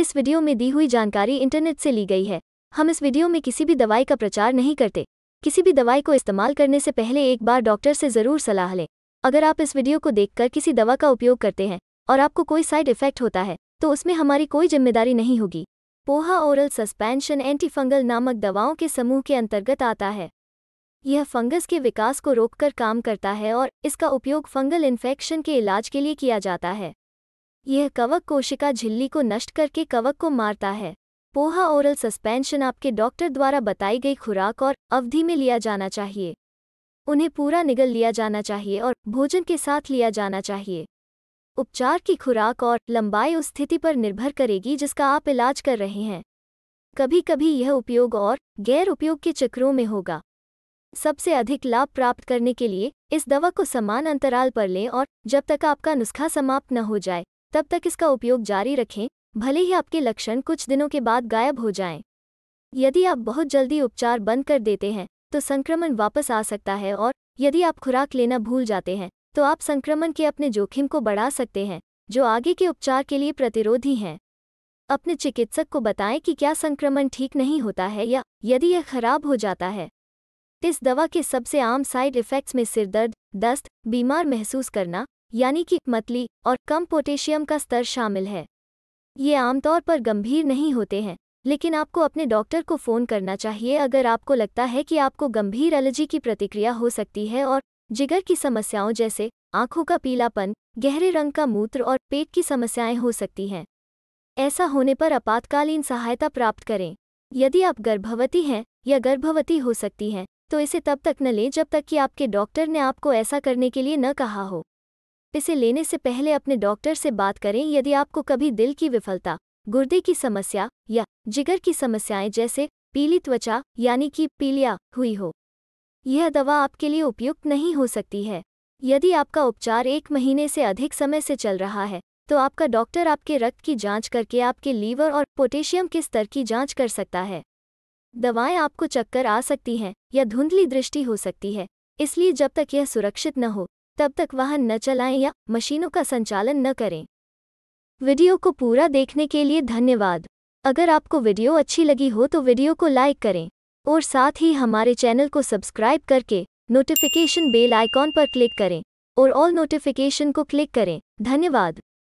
इस वीडियो में दी हुई जानकारी इंटरनेट से ली गई है हम इस वीडियो में किसी भी दवाई का प्रचार नहीं करते किसी भी दवाई को इस्तेमाल करने से पहले एक बार डॉक्टर से ज़रूर सलाह लें अगर आप इस वीडियो को देखकर किसी दवा का उपयोग करते हैं और आपको कोई साइड इफेक्ट होता है तो उसमें हमारी कोई जिम्मेदारी नहीं होगी पोहा ओरल सस्पेंशन एंटीफंगल नामक दवाओं के समूह के अंतर्गत आता है यह फंगस के विकास को रोककर काम करता है और इसका उपयोग फंगल इन्फेक्शन के इलाज के लिए किया जाता है यह कवक कोशिका झिल्ली को नष्ट करके कवक को मारता है पोहा ओरल सस्पेंशन आपके डॉक्टर द्वारा बताई गई खुराक और अवधि में लिया जाना चाहिए उन्हें पूरा निगल लिया जाना चाहिए और भोजन के साथ लिया जाना चाहिए उपचार की खुराक और लंबाई उस स्थिति पर निर्भर करेगी जिसका आप इलाज कर रहे हैं कभी कभी यह उपयोग और गैर उपयोग के चक्रों में होगा सबसे अधिक लाभ प्राप्त करने के लिए इस दवा को समान अंतराल पर लें और जब तक आपका नुस्खा समाप्त न हो जाए तब तक इसका उपयोग जारी रखें भले ही आपके लक्षण कुछ दिनों के बाद गायब हो जाएं। यदि आप बहुत जल्दी उपचार बंद कर देते हैं तो संक्रमण वापस आ सकता है और यदि आप खुराक लेना भूल जाते हैं तो आप संक्रमण के अपने जोखिम को बढ़ा सकते हैं जो आगे के उपचार के लिए प्रतिरोधी हैं अपने चिकित्सक को बताएं कि क्या संक्रमण ठीक नहीं होता है या यदि यह खराब हो जाता है इस दवा के सबसे आम साइड इफ़ेक्ट्स में सिरदर्द दस्त बीमार महसूस करना यानी कि मतली और कम पोटेशियम का स्तर शामिल है ये आमतौर पर गंभीर नहीं होते हैं लेकिन आपको अपने डॉक्टर को फ़ोन करना चाहिए अगर आपको लगता है कि आपको गंभीर एलर्जी की प्रतिक्रिया हो सकती है और जिगर की समस्याओं जैसे आंखों का पीलापन गहरे रंग का मूत्र और पेट की समस्याएं हो सकती हैं ऐसा होने पर आपातकालीन सहायता प्राप्त करें यदि आप गर्भवती हैं या गर्भवती हो सकती हैं तो इसे तब तक न लें जब तक कि आपके डॉक्टर ने आपको ऐसा करने के लिए न कहा हो इसे लेने से पहले अपने डॉक्टर से बात करें यदि आपको कभी दिल की विफलता गुर्दे की समस्या या जिगर की समस्याएं जैसे पीली त्वचा यानी कि पीलिया हुई हो यह दवा आपके लिए उपयुक्त नहीं हो सकती है यदि आपका उपचार एक महीने से अधिक समय से चल रहा है तो आपका डॉक्टर आपके रक्त की जांच करके आपके लीवर और पोटेशियम के स्तर की जांच कर सकता है दवाएं आपको चक्कर आ सकती हैं या धुंधली दृष्टि हो सकती है इसलिए जब तक यह सुरक्षित न हो तब तक वाहन न चलाएं या मशीनों का संचालन न करें वीडियो को पूरा देखने के लिए धन्यवाद अगर आपको वीडियो अच्छी लगी हो तो वीडियो को लाइक करें और साथ ही हमारे चैनल को सब्सक्राइब करके नोटिफिकेशन बेल आइकॉन पर क्लिक करें और ऑल नोटिफिकेशन को क्लिक करें धन्यवाद